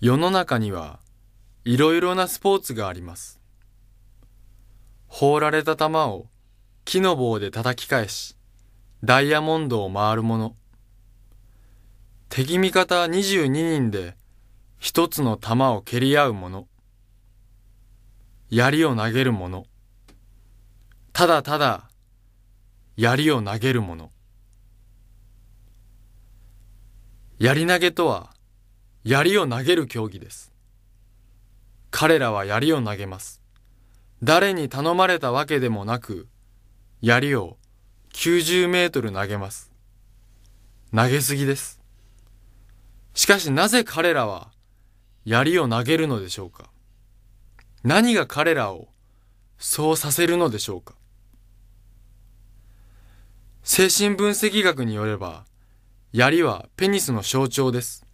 世の中にはいろいろなスポーツがあります。放られた球を木の棒で叩き返し、ダイヤモンドを回るもの。敵味方22人で一つの球を蹴り合うもの。槍を投げるもの。ただただ槍を投げるもの。槍投げとは、槍を投げる競技です。彼らは槍を投げます。誰に頼まれたわけでもなく、槍を90メートル投げます。投げすぎです。しかしなぜ彼らは槍を投げるのでしょうか何が彼らをそうさせるのでしょうか精神分析学によれば、槍はペニスの象徴です。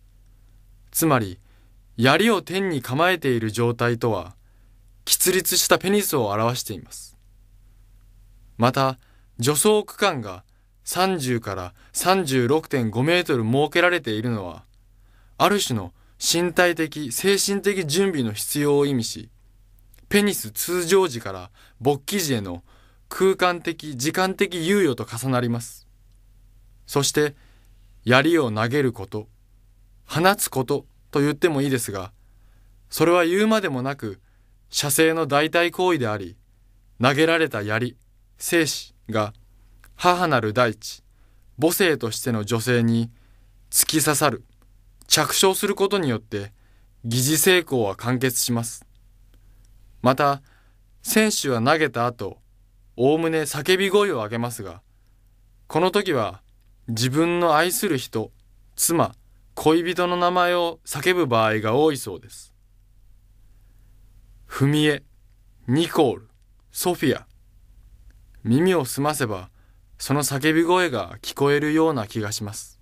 つまり槍を天に構えている状態とは喫立したペニスを表していますまた助走区間が30から36.5メートル設けられているのはある種の身体的精神的準備の必要を意味しペニス通常時から勃起時への空間的時間的猶予と重なりますそして槍を投げること放つことと言ってもいいですが、それは言うまでもなく、射精の代替行為であり、投げられた槍、精子が、母なる大地、母性としての女性に突き刺さる、着床することによって、疑似成功は完結します。また、選手は投げた後、おおむね叫び声を上げますが、この時は自分の愛する人、妻、恋人の名前を叫ぶ場合が多いそうです。踏み絵、ニコール、ソフィア。耳を澄ませば、その叫び声が聞こえるような気がします。